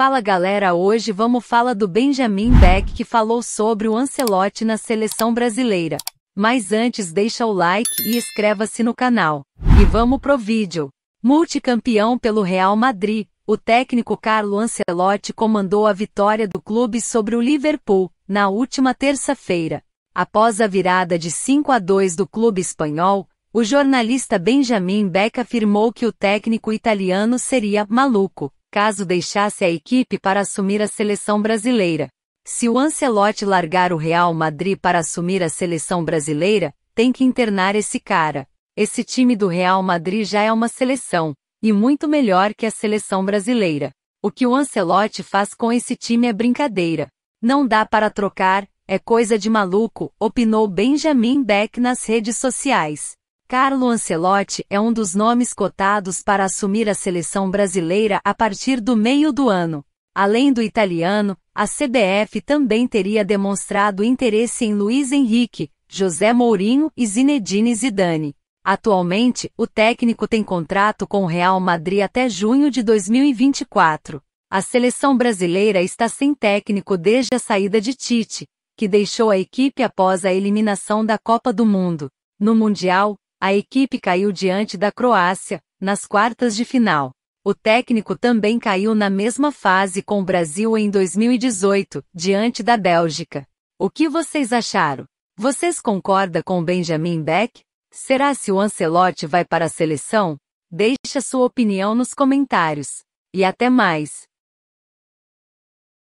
Fala galera, hoje vamos falar do Benjamin Beck que falou sobre o Ancelotti na seleção brasileira. Mas antes deixa o like e inscreva-se no canal. E vamos pro vídeo. Multicampeão pelo Real Madrid, o técnico Carlo Ancelotti comandou a vitória do clube sobre o Liverpool, na última terça-feira. Após a virada de 5 a 2 do clube espanhol, o jornalista Benjamin Beck afirmou que o técnico italiano seria maluco caso deixasse a equipe para assumir a seleção brasileira. Se o Ancelotti largar o Real Madrid para assumir a seleção brasileira, tem que internar esse cara. Esse time do Real Madrid já é uma seleção, e muito melhor que a seleção brasileira. O que o Ancelotti faz com esse time é brincadeira. Não dá para trocar, é coisa de maluco, opinou Benjamin Beck nas redes sociais. Carlo Ancelotti é um dos nomes cotados para assumir a seleção brasileira a partir do meio do ano. Além do italiano, a CBF também teria demonstrado interesse em Luiz Henrique, José Mourinho e Zinedine Zidane. Atualmente, o técnico tem contrato com o Real Madrid até junho de 2024. A seleção brasileira está sem técnico desde a saída de Tite, que deixou a equipe após a eliminação da Copa do Mundo. No Mundial, a equipe caiu diante da Croácia, nas quartas de final. O técnico também caiu na mesma fase com o Brasil em 2018, diante da Bélgica. O que vocês acharam? Vocês concordam com Benjamin Beck? Será se o Ancelotti vai para a seleção? Deixe a sua opinião nos comentários. E até mais!